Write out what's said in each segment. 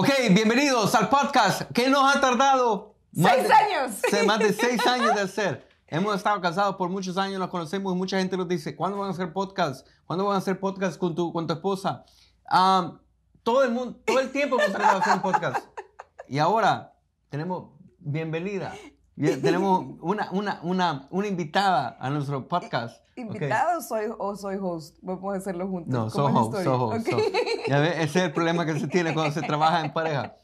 Ok, bienvenidos al podcast ¿Qué nos ha tardado seis de, años. Se, más de seis años de hacer. Hemos estado casados por muchos años, nos conocemos y mucha gente nos dice, ¿cuándo van a hacer podcast? ¿Cuándo van a hacer podcast con tu, con tu esposa? todo el mundo, todo el tiempo hemos tratado de hacer un podcast. Y ahora tenemos bienvenida tenemos una, una, una, una, invitada a nuestro podcast. ¿Invitada o, soy, o soy host? hacerlo juntos. No, soy host, ese es el problema que se tiene cuando se trabaja en pareja.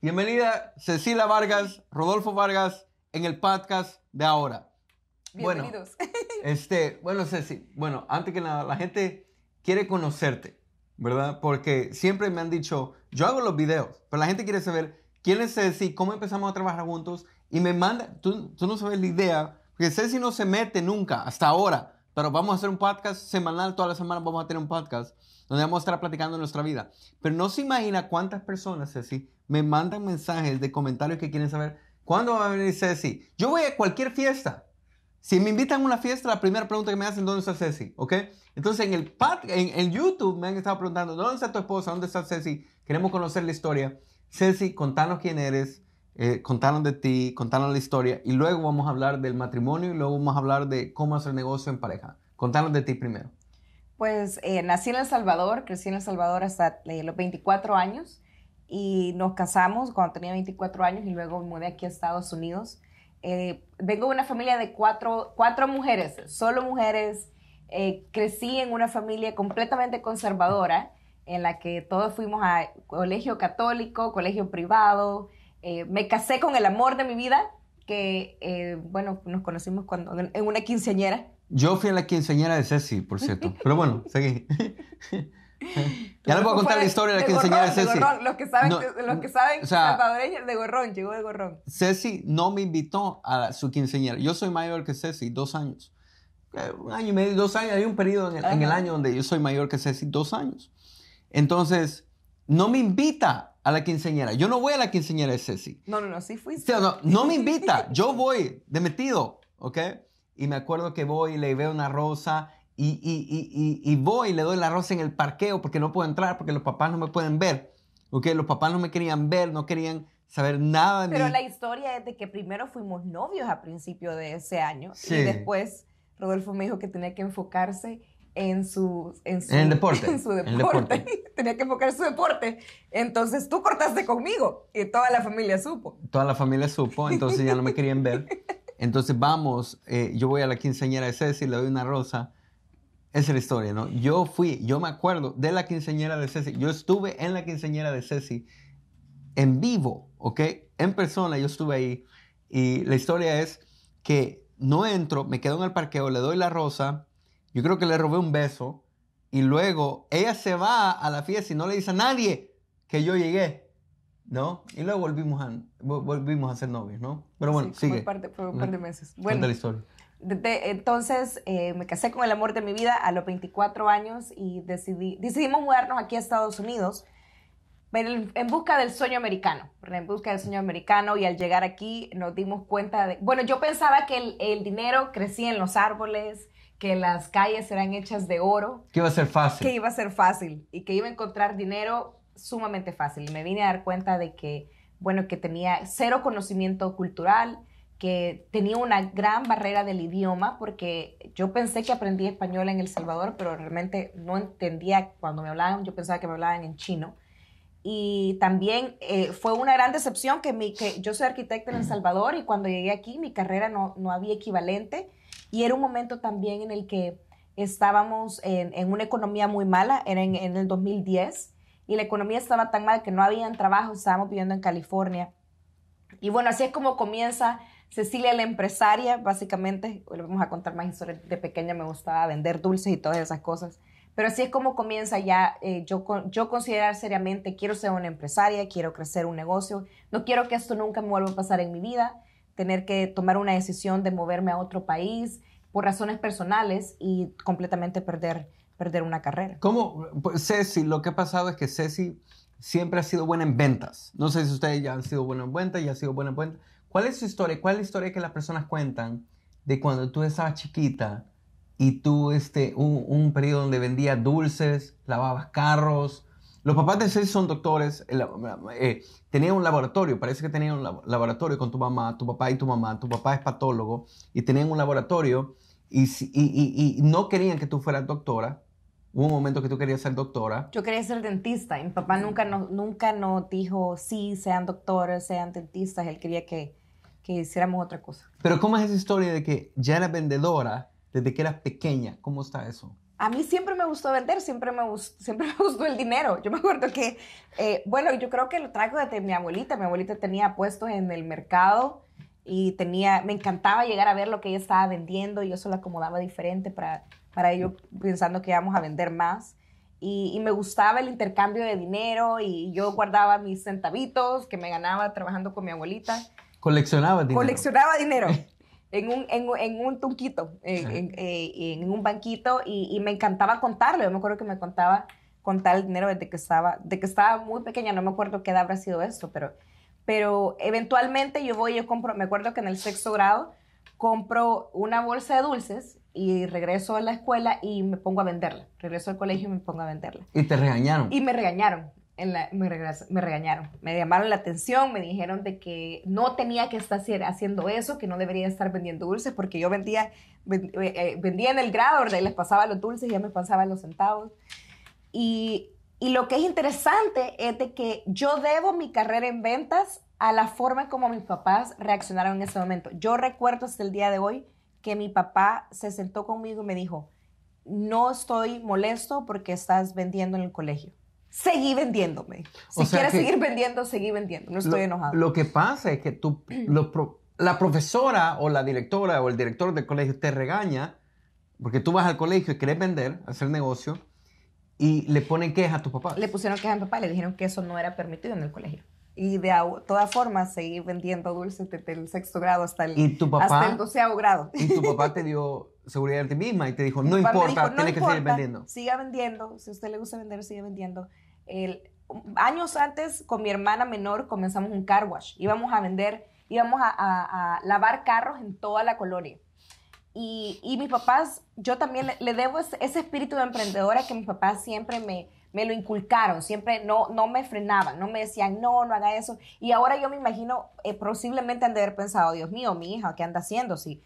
Bienvenida Cecilia Vargas, Rodolfo Vargas, en el podcast de ahora. Bienvenidos. Bueno, este, bueno Ceci, bueno, antes que nada, la gente quiere conocerte, ¿verdad? Porque siempre me han dicho, yo hago los videos, pero la gente quiere saber quién es Ceci, cómo empezamos a trabajar juntos y me manda, tú, tú no sabes la idea, porque Ceci no se mete nunca, hasta ahora, pero vamos a hacer un podcast semanal, todas las semanas vamos a tener un podcast donde vamos a estar platicando nuestra vida. Pero no se imagina cuántas personas, Ceci, me mandan mensajes de comentarios que quieren saber cuándo va a venir Ceci. Yo voy a cualquier fiesta. Si me invitan a una fiesta, la primera pregunta que me hacen, ¿dónde está Ceci? ¿Ok? Entonces en el en, en, YouTube me han estado preguntando, ¿dónde está tu esposa? ¿Dónde está Ceci? Queremos conocer la historia. Ceci, contanos quién eres eh, de ti, contaron la historia y luego vamos a hablar del matrimonio y luego vamos a hablar de cómo hacer negocio en pareja. Contanos de ti primero. Pues eh, nací en El Salvador, crecí en El Salvador hasta eh, los 24 años y nos casamos cuando tenía 24 años y luego me mudé aquí a Estados Unidos. Eh, vengo de una familia de cuatro mujeres, solo mujeres. crecí en una familia completamente conservadora en la que todos fuimos a colegio católico, colegio privado, eh, me casé con el amor de mi vida, que, eh, bueno, nos conocimos cuando, en una quinceañera. Yo fui a la quinceañera de Ceci, por cierto. Pero bueno, seguí. ya les voy a contar la historia de la quinceañera de Ceci. De gorrón. Los que saben, los que saben de gorron llegó de gorrón. Ceci no me invitó a su quinceañera. Yo soy mayor que Ceci, dos años. Eh, un año y medio, dos años. Hay un periodo en el, en el año donde yo soy mayor que Ceci, dos años. Entonces, no me invita a la quinceñera. Yo no voy a la quinceñera de Ceci. No, no, no, sí fuiste. no, me invita, yo voy de metido, ¿ok? Y me acuerdo que voy y le veo una rosa y, voy y le doy la rosa en el parqueo porque no puedo entrar, porque los papás no me pueden ver, ¿ok? Los papás no me querían ver, no querían saber nada de Pero la historia es de que primero fuimos novios a principio de ese año y después Rodolfo me dijo que tenía que enfocarse en su, en deporte. En su deporte. Tenía que enfocar su deporte. Entonces tú cortaste conmigo y toda la familia supo. Toda la familia supo, entonces ya no me querían ver. Entonces vamos, eh, yo voy a la quinceañera de Ceci, le doy una rosa. Esa es la historia, ¿no? Yo fui, yo me acuerdo de la quinceañera de Ceci. Yo estuve en la quinceañera de Ceci en vivo, ¿ok? En persona yo estuve ahí. Y la historia es que no entro, me quedo en el parqueo, le doy la rosa yo creo que le robé un beso. Y luego ella se va a la fiesta y no le dice a nadie que yo llegué. ¿No? Y luego volvimos a, volvimos a ser novios, ¿no? Pero bueno, sigue. Fue un par de, mm. meses. Bueno, la historia. entonces eh, me casé con el amor de mi vida a los 24 años y decidí, decidimos mudarnos aquí a Estados Unidos en, en, busca del sueño americano, en busca del sueño americano y al llegar aquí nos dimos cuenta de, bueno, yo pensaba que el, el dinero crecía en los árboles, que las calles eran hechas de oro. Que iba a ser fácil. Que iba a ser fácil y que iba a encontrar dinero sumamente fácil. Y me vine a dar cuenta de que, bueno, que tenía cero conocimiento cultural, que tenía una gran barrera del idioma, porque yo pensé que aprendí español en El Salvador, pero realmente no entendía cuando me hablaban, yo pensaba que me hablaban en chino. Y también eh, fue una gran decepción que, mi, que yo soy arquitecta en El Salvador y cuando llegué aquí mi carrera no, no había equivalente y era un momento también en el que estábamos en, una economía muy mala, era en, el 2010, y la economía estaba tan mal que no habían trabajo, estábamos viviendo en California. Y bueno, así es como comienza Cecilia la empresaria, básicamente, hoy le vamos a contar más historias, de pequeña me gustaba vender dulces y todas esas cosas. Pero así es como comienza ya eh, yo, yo considerar seriamente, quiero ser una empresaria, quiero crecer un negocio, no quiero que esto nunca me vuelva a pasar en mi vida, tener que tomar una decisión de moverme a otro país por razones personales y completamente perder, perder una carrera. ¿Cómo? Pues Ceci, lo que ha pasado es que Ceci siempre ha sido buena en ventas. No sé si ustedes ya han sido buena en ventas, ya han sido buena en ventas. ¿Cuál es su historia? ¿Cuál es la historia que las personas cuentan de cuando tú estabas chiquita y tú, este, un, un periodo donde vendías dulces, lavabas carros, los papás de Ceci son doctores, eh, eh tenían un laboratorio, parece que tenían un laboratorio con tu mamá, tu papá y tu mamá, tu papá es patólogo, y tenían un laboratorio y, no querían que tú fueras doctora. Hubo un momento que tú querías ser doctora. Yo quería ser dentista y mi papá nunca nos, nunca dijo, sí, sean doctores, sean dentistas, él quería que, que hiciéramos otra cosa. Pero ¿cómo es esa historia de que ya era vendedora desde que era pequeña? ¿Cómo está eso? a mí siempre me gustó vender, siempre me, gustó, siempre me gustó el dinero. Yo me acuerdo que, eh, bueno, yo creo que lo traigo de mi abuelita. Mi abuelita tenía puestos en el mercado y tenía, me encantaba llegar a ver lo que ella estaba vendiendo. y Yo se lo acomodaba diferente para, para ello, pensando que íbamos a vender más. Y, y, me gustaba el intercambio de dinero y yo guardaba mis centavitos que me ganaba trabajando con mi abuelita. Coleccionaba dinero. Coleccionaba dinero. en un, en, un tunquito, en, eh, un banquito, y, me encantaba contarlo. Yo me acuerdo que me contaba contar el dinero desde que estaba, de que estaba muy pequeña, no me acuerdo qué edad habrá sido esto, pero, pero eventualmente yo voy, yo compro, me acuerdo que en el sexto grado compro una bolsa de dulces y regreso a la escuela y me pongo a venderla. Regreso al colegio y me pongo a venderla. ¿Y te regañaron? Y me regañaron me, regañaron, me llamaron la atención, me dijeron de que no tenía que estar haciendo eso, que no debería estar vendiendo dulces, porque yo vendía, eh, eh, vendía en el grado, les pasaba los dulces y ya me pasaba los centavos. Y, lo que es interesante es de que yo debo mi carrera en ventas a la forma como mis papás reaccionaron en ese momento. Yo recuerdo hasta el día de hoy que mi papá se sentó conmigo y me dijo, no estoy molesto porque estás vendiendo en el colegio seguí vendiéndome. Si quieres seguir vendiendo, seguí vendiendo. No estoy enojada. enojado. Lo que pasa es que tú, la profesora o la directora o el director del colegio te regaña porque tú vas al colegio y quieres vender, hacer negocio y le ponen queja a tu papá. Le pusieron queja a mi papá y le dijeron que eso no era permitido en el colegio. Y de todas formas seguí vendiendo dulces desde el sexto grado hasta el, hasta el doceavo grado. Y tu papá te dio seguridad de ti misma y te dijo, no importa, tienes que seguir vendiendo. Siga vendiendo, si a usted le gusta vender, sigue vendiendo años antes, con mi hermana menor, comenzamos un car wash. Íbamos a vender, íbamos a, a, lavar carros en toda la colonia. Y, y mis papás, yo también le, debo ese, espíritu de emprendedora que mis papás siempre me, me lo inculcaron, siempre no, no me frenaban, no me decían, no, no haga eso. Y ahora yo me imagino, eh, posiblemente han de haber pensado, Dios mío, mi hija, ¿qué anda haciendo? Si,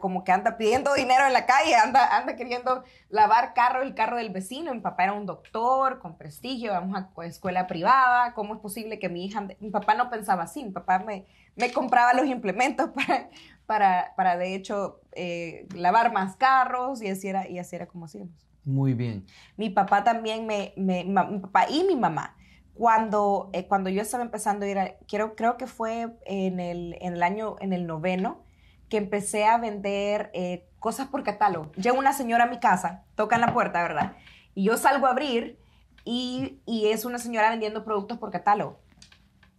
como que anda pidiendo dinero en la calle, anda, anda queriendo lavar carro, el carro del vecino. Mi papá era un doctor con prestigio, vamos a escuela privada. ¿Cómo es posible que mi hija... Mi papá no pensaba así, mi papá me, me compraba los implementos para, para, para de hecho, eh, lavar más carros y así era, y así era como hacíamos. Muy bien. Mi papá también me, mi papá y mi mamá, cuando, eh, cuando yo estaba empezando a ir, quiero, creo que fue en el, en el año, en el noveno, que empecé a vender eh, cosas por catálogo. Llega una señora a mi casa, toca en la puerta, ¿verdad? Y yo salgo a abrir y, es una señora vendiendo productos por catálogo.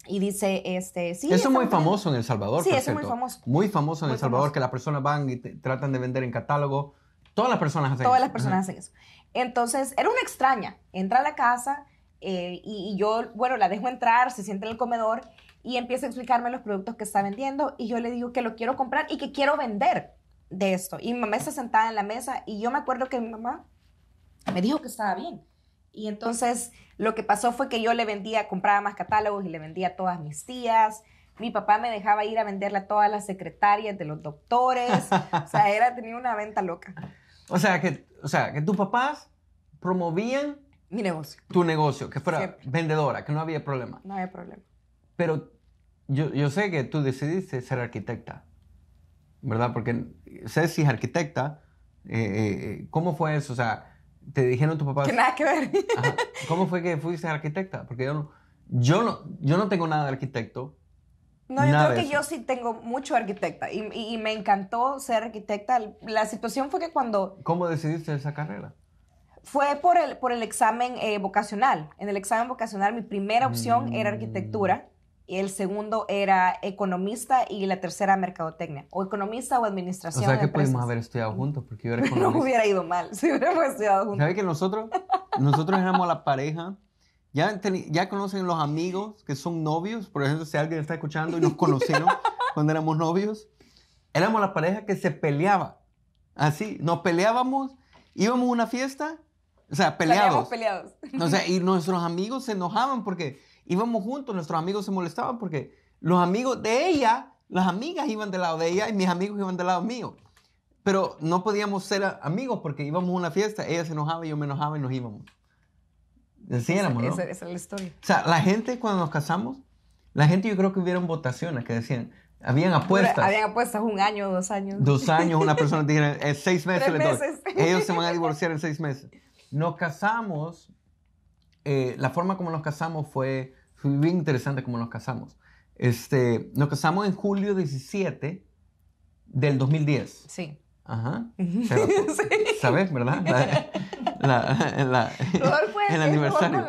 Y dice, este, sí. Eso es muy famoso en El Salvador. Sí, eso es muy famoso. Muy famoso en El Salvador, que las personas van y tratan de vender en catálogo. Todas las personas hacen Todas eso. las personas hacen eso. Entonces, era una extraña. Entra a la casa eh, y, y, yo, bueno, la dejo entrar, se sienta en el comedor y empieza a explicarme los productos que está vendiendo y yo le digo que lo quiero comprar y que quiero vender de esto. Y mi mamá está sentada en la mesa y yo me acuerdo que mi mamá me dijo que estaba bien. Y entonces lo que pasó fue que yo le vendía, compraba más catálogos y le vendía a todas mis tías. Mi papá me dejaba ir a venderle a todas las secretarias de los doctores. O sea, era, tenía una venta loca. O sea, que, o sea, que tus papás promovían... Mi negocio. Tu negocio, que fuera vendedora, que no había problema. No había problema. Pero yo, yo, sé que tú decidiste ser arquitecta, ¿verdad? Porque sé si es arquitecta. Eh, eh, eh, ¿Cómo fue eso? O sea, te dijeron tus papás... Que nada que ver. ¿Cómo fue que fuiste arquitecta? Porque yo no, yo no, yo no tengo nada de arquitecto. No, yo creo que yo sí tengo mucho arquitecta y, y, me encantó ser arquitecta. La situación fue que cuando... ¿Cómo decidiste esa carrera? Fue por el, por el examen vocacional. En el examen vocacional mi primera opción era arquitectura el segundo era economista y la tercera mercadotecnia, o economista o administración. O sea que pudimos haber estudiado juntos, porque yo era no hubiera ido mal si hubiéramos estudiado juntos. ¿Sabes que nosotros, nosotros éramos la pareja? Ya, ya conocen los amigos que son novios, por ejemplo, si alguien está escuchando y nos conocieron cuando éramos novios, éramos la pareja que se peleaba. Así, nos peleábamos, íbamos a una fiesta, o sea, peleados. peleados. O sea, y nuestros amigos se enojaban porque íbamos juntos, nuestros amigos se molestaban porque los amigos de ella, las amigas iban del lado de ella y mis amigos iban del lado mío. Pero no podíamos ser amigos porque íbamos a una fiesta, ella se enojaba, yo me enojaba y nos íbamos. Así ¿no? Esa, es la historia. O sea, la gente cuando nos casamos, la gente yo creo que hubieron votaciones que decían, habían apuestas. habían apuestas un año, dos años. Dos años, una persona dijeron, seis meses, les meses. Ellos se van a divorciar en seis meses. Nos casamos eh, la forma como nos casamos fue, fue, bien interesante como nos casamos. Este, nos casamos en julio 17 del 2010. Sí. Ajá. ¿Sabes, verdad? La, la, en pues, el aniversario.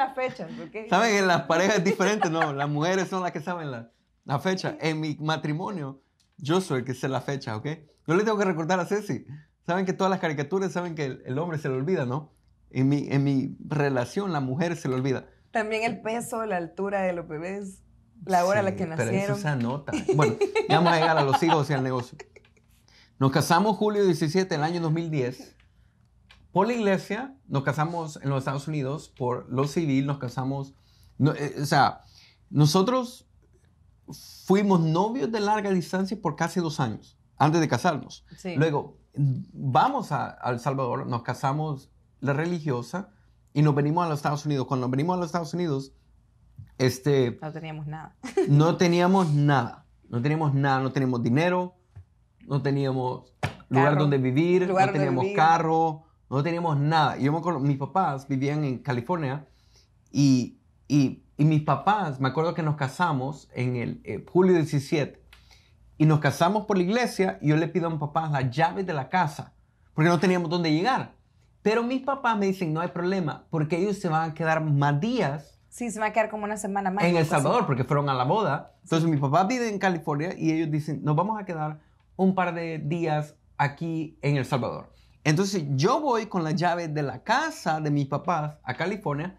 ¿Saben? En las parejas es diferente, ¿no? Las mujeres son las que saben la, fecha. En mi matrimonio, yo soy el que sé la fecha, ¿ok? Yo le tengo que recordar a Ceci. Saben que todas las caricaturas saben que el, hombre se le olvida, ¿no? en mi, en mi relación la mujer se le olvida. También el peso, la altura de los bebés, la hora a la que nacieron. Pero eso se nota. Bueno, ya vamos a llegar a los hijos y al negocio. Nos casamos julio 17 del año 2010. Por la iglesia, nos casamos en los Estados Unidos, por lo civil, nos casamos. Eh, o sea, nosotros fuimos novios de larga distancia por casi dos años, antes de casarnos. Luego, vamos a, a El Salvador, nos casamos la religiosa, y nos venimos a los Estados Unidos. Cuando nos venimos a los Estados Unidos, este... No teníamos nada. no teníamos nada. No teníamos nada, no teníamos dinero, no teníamos lugar donde vivir, no teníamos carro, no teníamos nada. Yo me acuerdo, mis papás vivían en California y, y, mis papás, me acuerdo que nos casamos en el eh, julio 17 y nos casamos por la iglesia y yo le pido a mis papás las llaves de la casa porque no teníamos dónde llegar. Pero mis papás me dicen, no hay problema, porque ellos se van a quedar más días. Sí, se van a quedar como una semana más. En El Salvador, porque fueron a la boda. Entonces, mis papás viven en California y ellos dicen, nos vamos a quedar un par de días aquí en El Salvador. Entonces, yo voy con la llave de la casa de mis papás a California,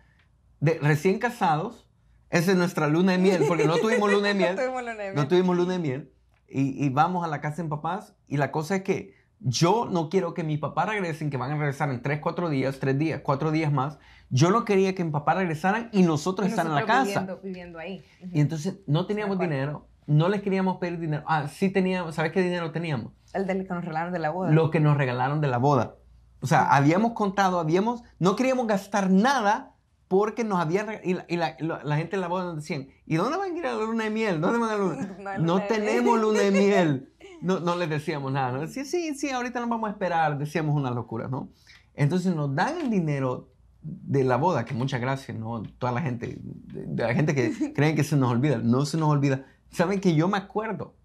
de, recién casados. Esa es nuestra luna de miel, porque no tuvimos luna de miel. no tuvimos luna de miel. No tuvimos luna de miel. Y, vamos a la casa de mis papás. Y la cosa es que yo no quiero que mi papá regresen, que van a regresar en tres, cuatro días, tres días, cuatro días más. Yo no quería que mi papá regresaran y nosotros estar en la casa. Viviendo, viviendo ahí. Y entonces no teníamos dinero, no les queríamos pedir dinero. Ah, sí teníamos, ¿sabes qué dinero teníamos? El del que nos regalaron de la boda. Lo que nos regalaron de la boda. O sea, habíamos contado, habíamos, no queríamos gastar nada porque nos había y, la, gente en la boda nos decían, ¿y dónde van a ir a la luna de miel? ¿Dónde van a la luna? No, no tenemos luna de miel. no, no les decíamos nada. ¿no? Sí, sí, sí, ahorita nos vamos a esperar, decíamos una locura, ¿no? Entonces nos dan el dinero de la boda, que muchas gracias, ¿no? Toda la gente, de la gente que creen que se nos olvida, no se nos olvida. Saben que yo me acuerdo,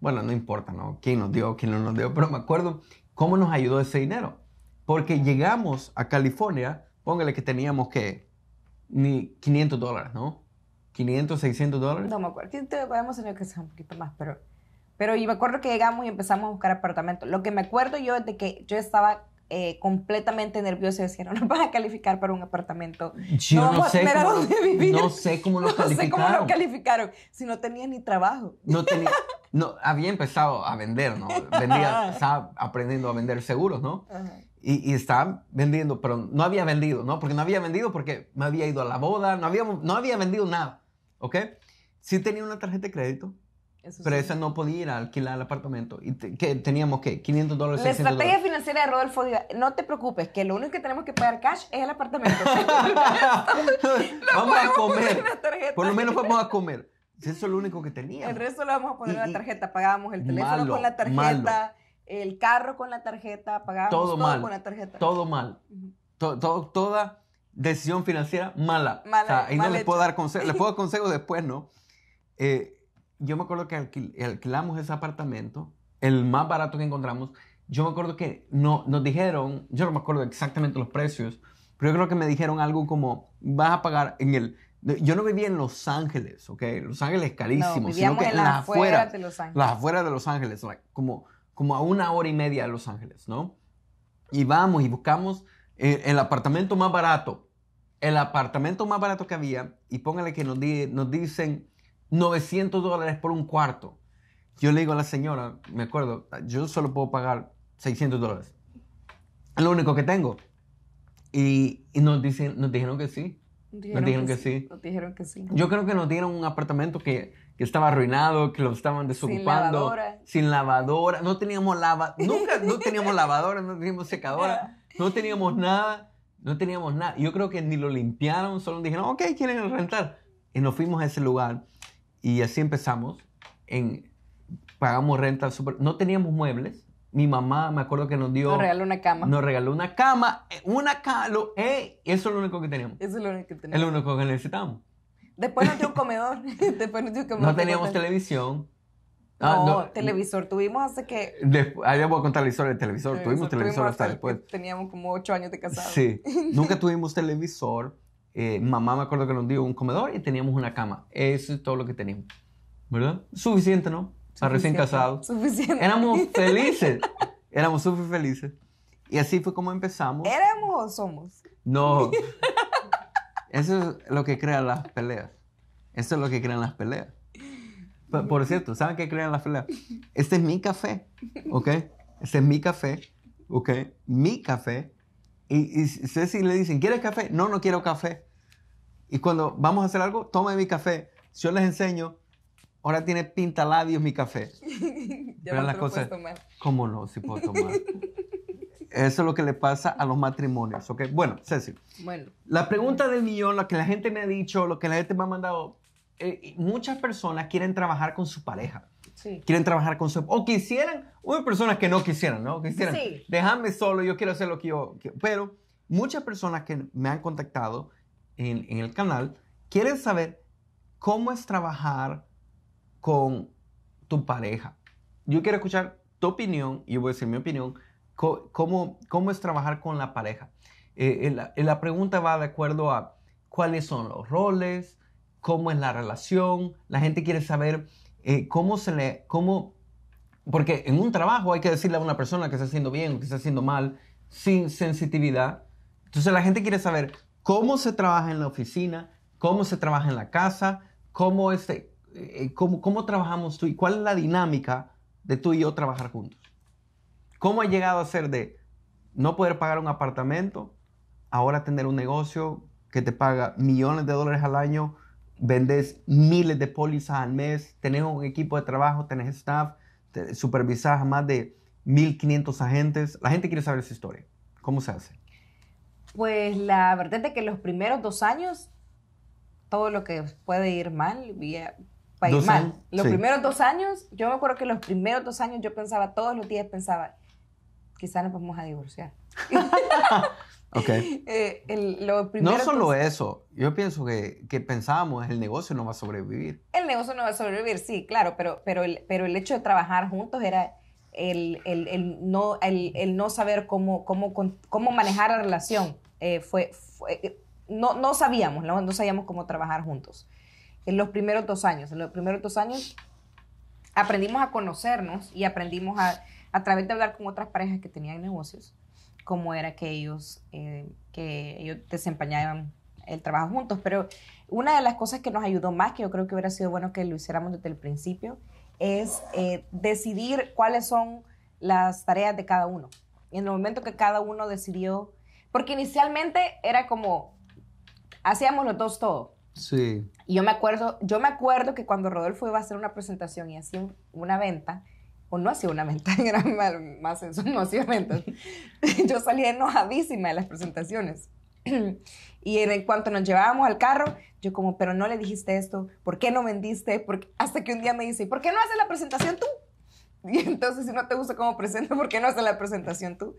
bueno, no importa, ¿no? ¿Quién nos dio, quién no nos dio? Pero me acuerdo cómo nos ayudó ese dinero. Porque llegamos a California, póngale que teníamos que, ni 500 dólares, ¿no? 500, 600 dólares. No me acuerdo, podemos tener que ser un poquito más, pero... Pero yo me acuerdo que llegamos y empezamos a buscar apartamento. Lo que me acuerdo yo es de que yo estaba eh, completamente nerviosa y decía, no nos van a calificar para un apartamento. no, pues, sé, cómo, dónde no sé cómo lo calificaron. No sé cómo lo calificaron, si no tenía ni trabajo. No tenía, no, había empezado a vender, ¿no? Vendía, estaba aprendiendo a vender seguros, ¿no? Y, y, estaba vendiendo, pero no había vendido, ¿no? Porque no había vendido porque me había ido a la boda, no no había vendido nada, ¿ok? Sí tenía una tarjeta de crédito, pero esa no podía ir a alquilar el apartamento. Y que teníamos, que 500 dólares. La estrategia financiera de Rodolfo no te preocupes, que lo único que tenemos que pagar cash es el apartamento. vamos a comer. Por lo menos vamos a comer. Eso es lo único que tenía El resto lo vamos a poner en la tarjeta. pagamos el teléfono con la tarjeta, el carro con la tarjeta, pagábamos todo, mal, con la tarjeta. Todo mal. toda decisión financiera mala. mala no les puedo dar consejo Les puedo dar consejos después, ¿no? Eh, yo me acuerdo que eh, alquilamos ese apartamento, el más barato que encontramos. Yo me acuerdo que no, nos dijeron, yo no me acuerdo exactamente los precios, pero yo creo que me dijeron algo como, vas a pagar en el... Yo no vivía en Los Ángeles, ¿ok? Los Ángeles es carísimo, no, sino que en las afueras, de Los Ángeles. Las afueras de Los Ángeles, como, como a una hora y media de Los Ángeles, ¿no? Y vamos y buscamos eh, el, apartamento más barato, el apartamento más barato que había, y póngale que nos, nos dicen 900 dólares por un cuarto. Yo le digo a la señora, me acuerdo, yo solo puedo pagar 600 dólares. Es lo único que tengo. Y, nos, dicen, nos dijeron que sí. nos dijeron que, sí. Nos dijeron que sí. Yo creo que nos dieron un apartamento que, estaba arruinado, que lo estaban desocupando. Sin lavadora. Sin lavadora. No teníamos lava. Nunca no teníamos lavadora, no teníamos secadora. No teníamos nada. No teníamos nada. Yo creo que ni lo limpiaron, solo dijeron, ok, quieren rentar. Y nos fuimos a ese lugar. Y así empezamos. En, pagamos renta No teníamos muebles. Mi mamá, me acuerdo que nos dio. Nos regaló una cama. Nos regaló una cama. Eh, una cama. Eh, eso es lo único que teníamos. Eso es lo único que teníamos. Es lo único que necesitamos. Después nos dio un comedor. Después nos dio un comedor. No teníamos televisión. Ah, no, televisor tuvimos hasta que. ahí voy a contar la historia del televisor. Tuvimos televisor hasta, hasta después. Teníamos como ocho años de casados. Sí. Nunca tuvimos televisor. Eh, mamá me acuerdo que nos dio un comedor y teníamos una cama. Eso es todo lo que teníamos. ¿Verdad? Suficiente, ¿no? Para recién casados. Suficiente. Éramos felices. Éramos súper felices. Y así fue como empezamos. ¿Éramos o somos? No. Eso es lo que crean las peleas. Eso es lo que crean las peleas. Por, por cierto, ¿saben qué crean las peleas? Este es mi café, ¿ok? Este es mi café, ¿ok? Mi café y, y Ceci le dicen, ¿quieres café? No, no quiero café. Y cuando vamos a hacer algo, tome mi café. Yo les enseño. Ahora tiene pinta labios mi café. Pero las cosas, ¿cómo no? Si puedo tomar. Eso es lo que le pasa a los matrimonios, okay Bueno, Ceci. Bueno. La pregunta del millón, lo que la gente me ha dicho, lo que la gente me ha mandado, eh, muchas personas quieren trabajar con su pareja. Quieren trabajar con su... O quisieran, Hay personas que no quisieran, ¿no? Quisieran, sí. déjame solo, yo quiero hacer lo que yo... Quiero. Pero muchas personas que me han contactado en, el canal quieren saber cómo es trabajar con tu pareja. Yo quiero escuchar tu opinión, y voy a decir mi opinión, cómo, cómo es trabajar con la pareja. Eh, eh, la, eh, la, pregunta va de acuerdo a cuáles son los roles, cómo es la relación. La gente quiere saber eh, cómo se le, cómo, porque en un trabajo hay que decirle a una persona que está haciendo bien o que está haciendo mal, sin sensitividad. Entonces la gente quiere saber cómo se trabaja en la oficina, cómo se trabaja en la casa, cómo, este, eh, eh, cómo, cómo trabajamos tú y cuál es la dinámica de tú y yo trabajar juntos. ¿Cómo ha llegado a ser de no poder pagar un apartamento, ahora tener un negocio que te paga millones de dólares al año vendes miles de pólizas al mes, tenés un equipo de trabajo, tenés staff, supervisás supervisas a más de 1.500 agentes. La gente quiere saber su historia. ¿Cómo se hace? Pues la verdad es que los primeros dos años, todo lo que puede ir mal, eh, va a ir mal. Los primeros dos años, yo me acuerdo que los primeros dos años yo pensaba, todos los días pensaba, quizás nos vamos a divorciar. Eh, no solo eso, yo pienso que, que pensábamos, el negocio no va a sobrevivir. El negocio no va a sobrevivir, sí, claro, pero, pero, el, pero el hecho de trabajar juntos era el, no, el, no saber cómo, manejar la relación. Eh, fue, eh, no, sabíamos, sabíamos cómo trabajar juntos. En los primeros dos años, en los primeros dos años aprendimos a conocernos y aprendimos a, a través de hablar con otras parejas que tenían negocios cómo era que ellos, eh, que ellos desempeñaban el trabajo juntos. Pero una de las cosas que nos ayudó más, que yo creo que hubiera sido bueno que lo hiciéramos desde el principio, es eh, decidir cuáles son las tareas de cada uno. Y en el momento que cada uno decidió, porque inicialmente era como, hacíamos los dos todo. Sí. Y yo me acuerdo, yo me acuerdo que cuando Rodolfo iba a hacer una presentación y hacía una venta, o no hacía una ventana, era más eso, no hacía Yo salía enojadísima de las presentaciones. Y en cuanto nos llevábamos al carro, yo como, pero no le dijiste esto, ¿por qué no vendiste? Porque, hasta que un día me dice, ¿por qué no haces la presentación tú? Y entonces, si no te gusta cómo presento, ¿por qué no haces la presentación tú?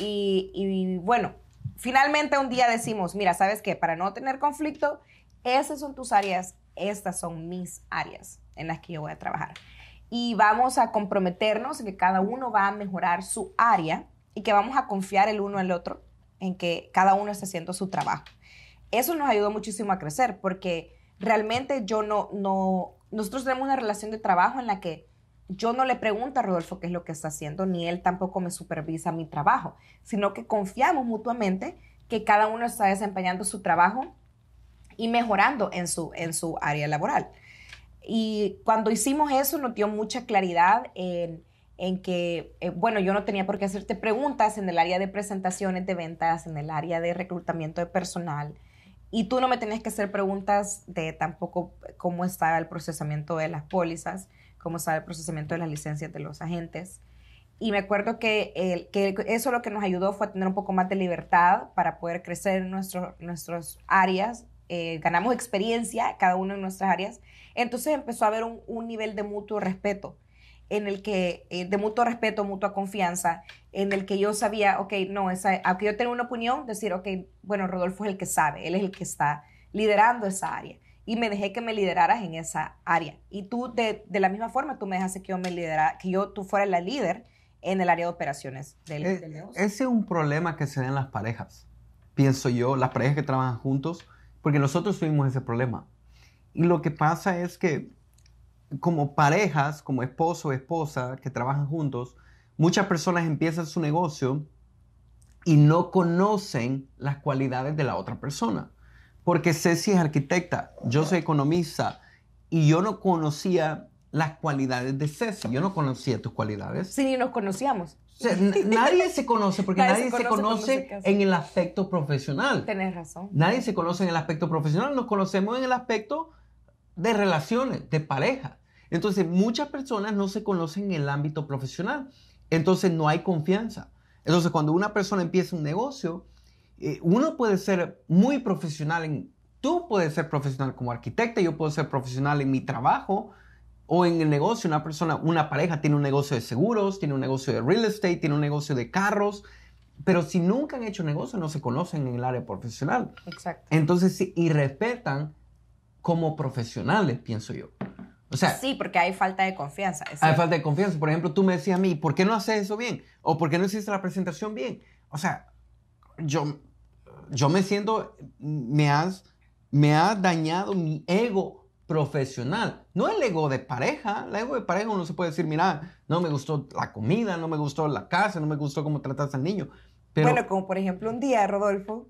Y, y bueno, finalmente un día decimos, mira, ¿sabes qué? Para no tener conflicto, esas son tus áreas, estas son mis áreas en las que yo voy a trabajar y vamos a comprometernos en que cada uno va a mejorar su área y que vamos a confiar el uno al otro en que cada uno está haciendo su trabajo. Eso nos ayudó muchísimo a crecer porque realmente yo no, no, nosotros tenemos una relación de trabajo en la que yo no le pregunto a Rodolfo qué es lo que está haciendo, ni él tampoco me supervisa mi trabajo, sino que confiamos mutuamente que cada uno está desempeñando su trabajo y mejorando en su, en su área laboral. Y cuando hicimos eso nos dio mucha claridad en, que, eh, bueno, yo no tenía por qué hacerte preguntas en el área de presentaciones de ventas, en el área de reclutamiento de personal. Y tú no me tenías que hacer preguntas de tampoco cómo estaba el procesamiento de las pólizas, cómo estaba el procesamiento de las licencias de los agentes. Y me acuerdo que, el eso lo que nos ayudó fue a tener un poco más de libertad para poder crecer en nuestros nuestras áreas eh, ganamos experiencia, cada uno en nuestras áreas. Entonces empezó a haber un, nivel de mutuo respeto, en el que, eh, de mutuo respeto, mutua confianza, en el que yo sabía, ok, no, aunque yo tenía una opinión, decir, ok, bueno, Rodolfo es el que sabe, él es el que está liderando esa área. Y me dejé que me lideraras en esa área. Y tú, de, la misma forma, tú me dejaste que yo me liderara, que yo, tú fueras la líder en el área de operaciones del, es, eh, del negocio. Ese es un problema que se da en las parejas. Pienso yo, las parejas que trabajan juntos, porque nosotros tuvimos ese problema. Y lo que pasa es que como parejas, como esposo o esposa que trabajan juntos, muchas personas empiezan su negocio y no conocen las cualidades de la otra persona. Porque Ceci es arquitecta, yo soy economista y yo no conocía las cualidades de Ceci, yo no conocía tus cualidades. Sí, ni nos conocíamos sea, nadie se conoce porque nadie, se conoce, en el aspecto profesional. Tienes razón. Nadie se conoce en el aspecto profesional, nos conocemos en el aspecto de relaciones, de pareja. Entonces, muchas personas no se conocen en el ámbito profesional. Entonces, no hay confianza. Entonces, cuando una persona empieza un negocio, eh, uno puede ser muy profesional en... Tú puedes ser profesional como arquitecta, yo puedo ser profesional en mi trabajo, o en el negocio, una persona, una pareja tiene un negocio de seguros, tiene un negocio de real estate, tiene un negocio de carros, pero si nunca han hecho negocio no se conocen en el área profesional. Exacto. Entonces, y respetan como profesionales, pienso yo. O sea, sí, porque hay falta de confianza. Hay falta de confianza. Por ejemplo, tú me decías a mí, ¿por qué no haces eso bien? ¿O por qué no hiciste la presentación bien? O sea, yo, yo me siento, me has, me has dañado mi ego profesional, no el ego de pareja. El ego de pareja uno se puede decir, mira, no me gustó la comida, no me gustó la casa, no me gustó cómo trataste al niño. bueno, como por ejemplo un día, Rodolfo.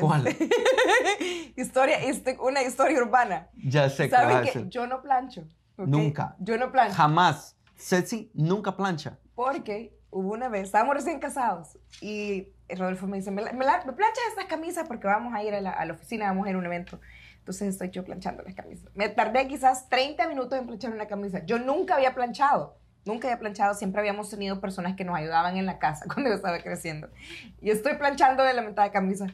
¿Cuál? historia, este, una historia urbana. Ya sé ¿Saben que yo no plancho. Nunca. Yo no plancho. Jamás. Ceci nunca plancha. Porque hubo una vez, estábamos recién casados y Rodolfo me dice, me, plancha esta camisa porque vamos a ir a la, a la oficina, vamos a ir a un evento. Entonces estoy yo planchando las camisas. Me tardé quizás 30 minutos en planchar una camisa. Yo nunca había planchado. Nunca había planchado, siempre habíamos tenido personas que nos ayudaban en la casa cuando yo estaba creciendo. Y estoy planchando de la mitad de camisa.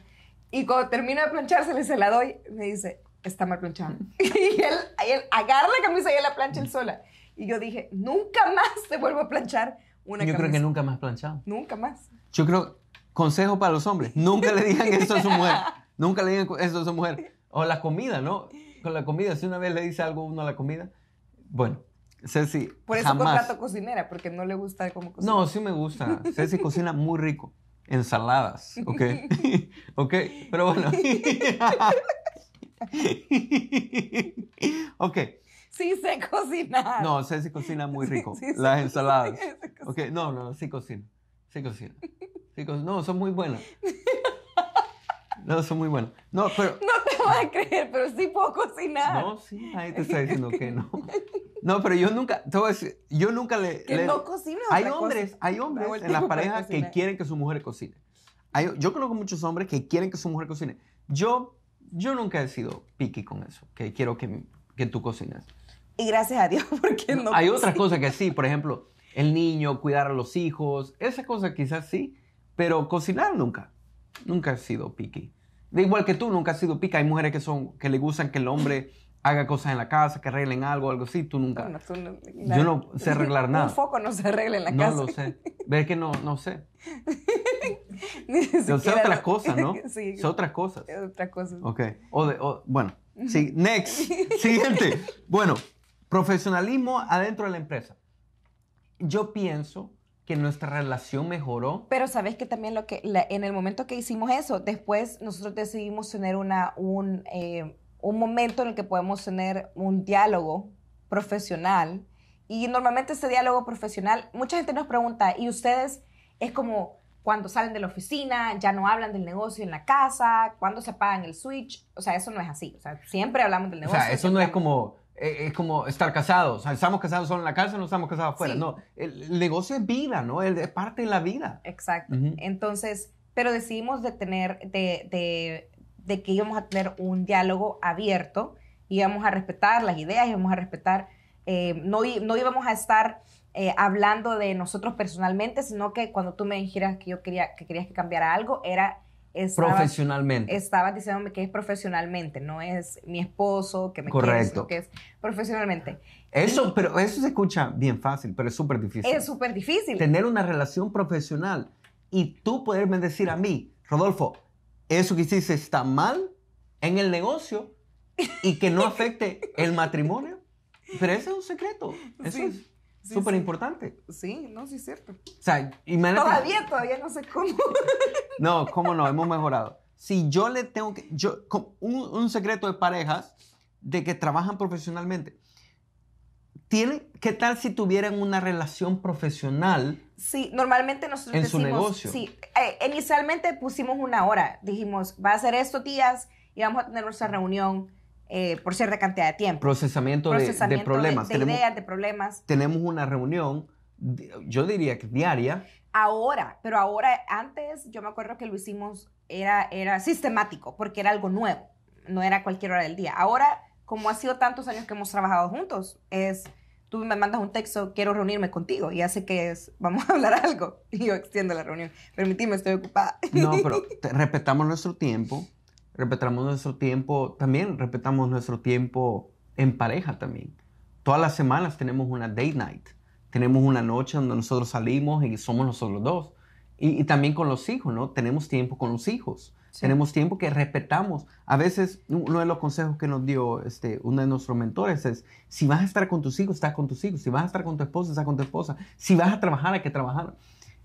Y cuando termino de planchar, se la doy, me dice, está mal planchada. y él, agarra la camisa y la plancha él sola. Y yo dije, nunca más te vuelvo a planchar una camisa. Yo creo que nunca más planchado. Nunca más. Yo creo, consejo para los hombres, nunca le digan eso a su mujer. Nunca le digan eso a su mujer. O la comida, ¿no? Con la comida, si una vez le dice algo uno a la comida, bueno, Ceci. Por eso jamás. contrato cocinera, porque no le gusta cómo cocina. No, sí me gusta. Ceci cocina muy rico. Ensaladas, ¿ok? ¿Ok? Pero bueno. ok. Sí sé cocinar. No, Ceci cocina muy rico. Las ensaladas. ok, no, no, sí cocina. Sí cocina. Sí cocina. No, son muy buenas. No, son muy buenos. No, pero... No te vas a creer, pero sí puedo cocinar. No, sí, ahí te está diciendo que no. No, pero yo nunca, te voy yo nunca le... Que no cocina Hay hombres, hay hombres en las parejas que quieren que su mujer cocine. Hay, yo conozco muchos hombres que quieren que su mujer cocine. Yo, yo nunca he sido piqui con eso, que quiero que, que tú cocines. Y gracias a Dios, porque no... Hay otras cosas que sí, por ejemplo, el niño, cuidar a los hijos, esas cosas quizás sí, pero cocinar nunca nunca he sido picky. De igual que tú, nunca has sido picky. Hay mujeres que son que le gustan que el hombre haga cosas en la casa, que arreglen algo, algo así. Tú nunca. yo no sé arreglar nada. Un foco no se arregla en la casa. No lo sé. ¿Ves que no, no sé. yo sé otras cosas, ¿no? sí. Sé otras cosas. Otras cosas. Ok. bueno. Sí. Next. Siguiente. Bueno, profesionalismo adentro de la empresa. Yo pienso nuestra relación mejoró. Pero sabes que también lo que en el momento que hicimos eso, después nosotros decidimos tener una, un, eh, un momento en el que podemos tener un diálogo profesional. Y normalmente ese diálogo profesional, mucha gente nos pregunta, ¿y ustedes es como cuando salen de la oficina, ya no hablan del negocio en la casa, cuando se apagan el switch? O sea, eso no es así. O sea, siempre hablamos del negocio. O sea, eso no es como eh, es como estar casados. estamos casados solo en la casa, no estamos casados afuera. No, el, negocio es vida, ¿no? El, es parte de la vida. Exacto. Entonces, pero decidimos de tener, de, de, de, que íbamos a tener un diálogo abierto, íbamos a respetar las ideas, íbamos a respetar, eh, no, no íbamos a estar... Eh, hablando de nosotros personalmente, sino que cuando tú me dijeras que yo quería que querías que cambiara algo, era profesionalmente. Estaba diciéndome que es profesionalmente, no es mi esposo, que me Correcto. Quiere, que es profesionalmente. Eso, pero eso se escucha bien fácil, pero es súper difícil. Es súper difícil. Tener una relación profesional y tú poderme decir a mí, Rodolfo, eso que hiciste está mal en el negocio y que no afecte el matrimonio. Pero ese es un secreto. Súper importante. Sí. no, sí es cierto. O sea, Todavía, todavía no sé cómo. no, cómo no, hemos mejorado. Si yo le tengo que. Yo, un, secreto de parejas de que trabajan profesionalmente. tiene ¿Qué tal si tuvieran una relación profesional? Sí, normalmente nosotros en su negocio. Sí, eh, inicialmente pusimos una hora. Dijimos, va a ser estos días y vamos a tener nuestra reunión eh, por cierta cantidad de tiempo. Procesamiento, de, problemas. De, ideas, de problemas. Tenemos una reunión, yo diría que diaria. Ahora, pero ahora, antes yo me acuerdo que lo hicimos, era, era sistemático, porque era algo nuevo, no era cualquier hora del día. Ahora, como ha sido tantos años que hemos trabajado juntos, es tú me mandas un texto, quiero reunirme contigo, y hace que es, vamos a hablar algo, y yo extiendo la reunión. Permitime, estoy ocupada. No, pero respetamos nuestro tiempo, respetamos nuestro tiempo, también respetamos nuestro tiempo en pareja también. Todas las semanas tenemos una date night, tenemos una noche donde nosotros salimos y somos nosotros dos. Y, también con los hijos, ¿no? Tenemos tiempo con los hijos, tenemos tiempo que respetamos. A veces uno de los consejos que nos dio este, uno de nuestros mentores es, si vas a estar con tus hijos, estás con tus hijos, si vas a estar con tu esposa, estás con tu esposa, si vas a trabajar, hay que trabajar.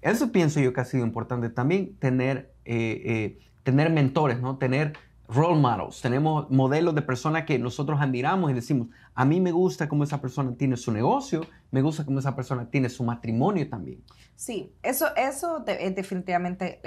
Eso pienso yo que ha sido importante también, tener, eh, eh, tener mentores, ¿no? Tener role models, tenemos modelos de personas que nosotros admiramos y decimos, a mí me gusta cómo esa persona tiene su negocio, me gusta cómo esa persona tiene su matrimonio también. Sí, eso, eso definitivamente,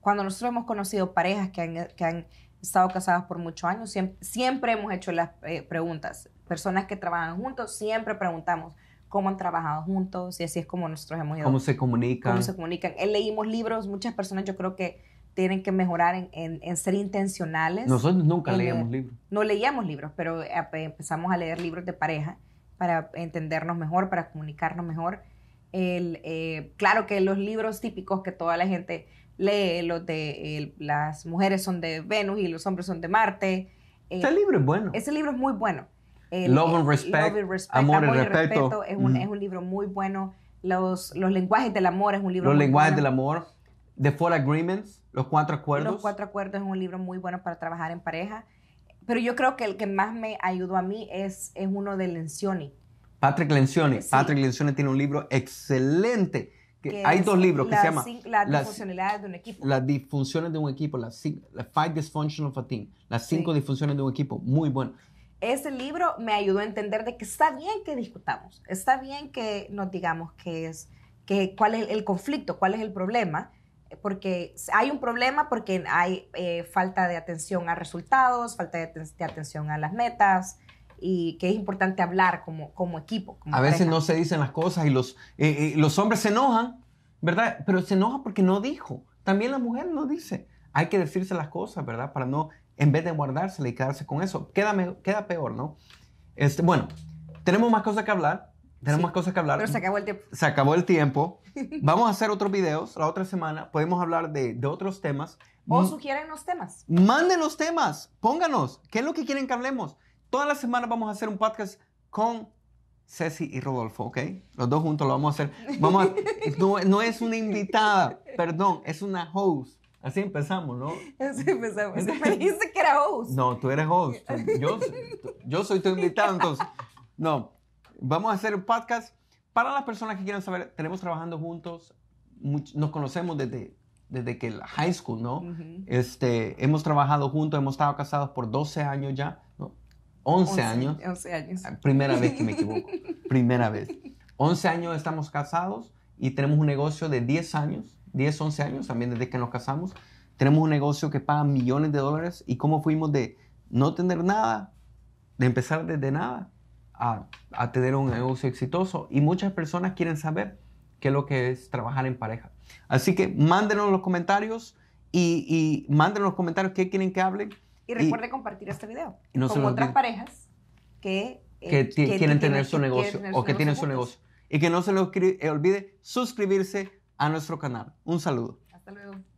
cuando nosotros hemos conocido parejas que han, que han estado casadas por muchos años, siempre, siempre hemos hecho las eh, preguntas. Personas que trabajan juntos, siempre preguntamos cómo han trabajado juntos y así es como nosotros hemos ido. ¿Cómo se comunican? ¿Cómo se comunican? Eh, leímos libros, muchas personas yo creo que tienen que mejorar en, ser intencionales. Nosotros nunca leíamos libros. No leíamos libros, pero empezamos a leer libros de pareja para entendernos mejor, para comunicarnos mejor. El, eh, claro que los libros típicos que toda la gente lee, los de las mujeres son de Venus y los hombres son de Marte. Eh, ese libro es bueno. Ese libro es muy bueno. Love, and respect, Amor, y Respeto. es, un, mm. es, un, libro muy bueno. Los, los lenguajes del amor es un libro Los lenguajes del amor. The Four Agreements, Los Cuatro Acuerdos. Los Cuatro Acuerdos es un libro muy bueno para trabajar en pareja. Pero yo creo que el que más me ayudó a mí es, es uno de Lencioni. Patrick Lencioni. Patrick Lencioni tiene un libro excelente. Que hay dos libros que se llaman Las disfuncionalidades de un equipo. Las disfunciones de un equipo, las Five Dysfunctions of a Team, las cinco disfunciones de un equipo. Muy bueno. Ese libro me ayudó a entender de que está bien que discutamos, está bien que nos digamos que es, que, cuál es el conflicto, cuál es el problema, porque hay un problema, porque hay eh, falta de atención a resultados, falta de, atención a las metas y que es importante hablar como, equipo. a veces no se dicen las cosas y los, eh, eh, los hombres se enojan, ¿verdad? Pero se enoja porque no dijo. También la mujer no dice. Hay que decirse las cosas, ¿verdad? Para no, en vez de guardársela y quedarse con eso, queda, queda peor, ¿no? Este, bueno, tenemos más cosas que hablar. Tenemos más cosas que hablar. Pero se acabó el tiempo. Se acabó el tiempo. Vamos a hacer otros videos la otra semana. Podemos hablar de, otros temas. O sugieren los temas. Manden los temas. Pónganos. ¿Qué es lo que quieren que hablemos? Toda la semana vamos a hacer un podcast con Ceci y Rodolfo, ¿ok? Los dos juntos lo vamos a hacer. Vamos no, es una invitada, perdón, es una host. Así empezamos, ¿no? Así empezamos. Me dijiste que era host. No, tú eres host. Yo, yo soy tu invitado, entonces. No, Vamos a hacer un podcast para las personas que quieran saber. Tenemos trabajando juntos, nos conocemos desde, desde que la high school, ¿no? este, hemos trabajado juntos, hemos estado casados por 12 años ya, ¿no? 11, 11 años. 11 años. Ah, primera vez que me equivoco. Primera vez. 11 años estamos casados y tenemos un negocio de 10 años, 10, 11 años también desde que nos casamos. Tenemos un negocio que paga millones de dólares y cómo fuimos de no tener nada, de empezar desde nada, a, tener un negocio exitoso. Y muchas personas quieren saber qué es lo que es trabajar en pareja. Así que mándenos los comentarios y, mándenos los comentarios qué quieren que hable. Y recuerde compartir este video con otras parejas que, eh, quieren, tener su negocio o que tienen su negocio. Y que no se les eh, olvide suscribirse a nuestro canal. Un saludo. Hasta luego.